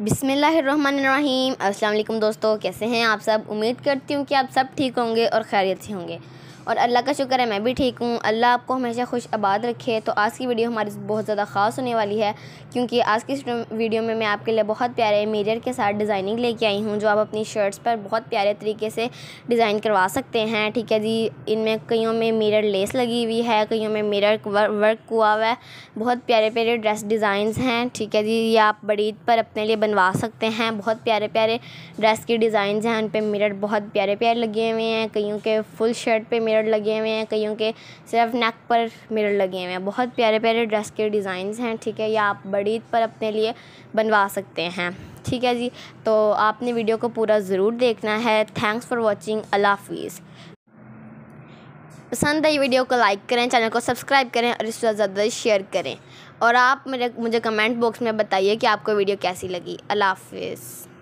बिसमीम अल्लाम दोस्तों कैसे हैं आप सब उम्मीद करती हूँ कि आप सब ठीक होंगे और खैरियत से होंगे और अल्लाह का शुक्र है मैं भी ठीक हूँ अल्लाह आपको हमेशा खुश आबाद रखे तो आज की वीडियो हमारी बहुत ज़्यादा ख़ास होने वाली है क्योंकि आज की वीडियो में मैं आपके लिए बहुत प्यारे मिरर के साथ डिज़ाइनिंग लेके आई हूँ जो आप अपनी शर्ट्स पर बहुत प्यारे तरीके से डिज़ाइन करवा सकते हैं ठीक है जी इनमें कईयों में मिरर लेस लगी हुई है कईयों में मिरर वर्क हुआ हुआ है बहुत प्यारे प्यारे ड्रेस डिज़ाइंस हैं ठीक है जी ये आप बड़ी पर अपने लिए बनवा सकते हैं बहुत प्यारे प्यारे ड्रेस के डिज़ाइन हैं उन पर मिरर बहुत प्यारे प्यारे लगे हुए हैं कईयों के फुल शर्ट पर मिरर मिरर लगे हुए हैं कईयों के सिर्फ नेक पर मिरर लगे हुए हैं बहुत प्यारे प्यारे ड्रेस के डिज़ाइंस हैं ठीक है या आप बड़ी पर अपने लिए बनवा सकते हैं ठीक है जी तो आपने वीडियो को पूरा ज़रूर देखना है थैंक्स फॉर वॉचिंग अल्लाह हाफिज़ पसंद आई वीडियो को लाइक करें चैनल को सब्सक्राइब करें और इससे ज़्यादा शेयर करें और आप मेरे मुझे कमेंट बॉक्स में बताइए कि आपको वीडियो कैसी लगी अला हाफिज़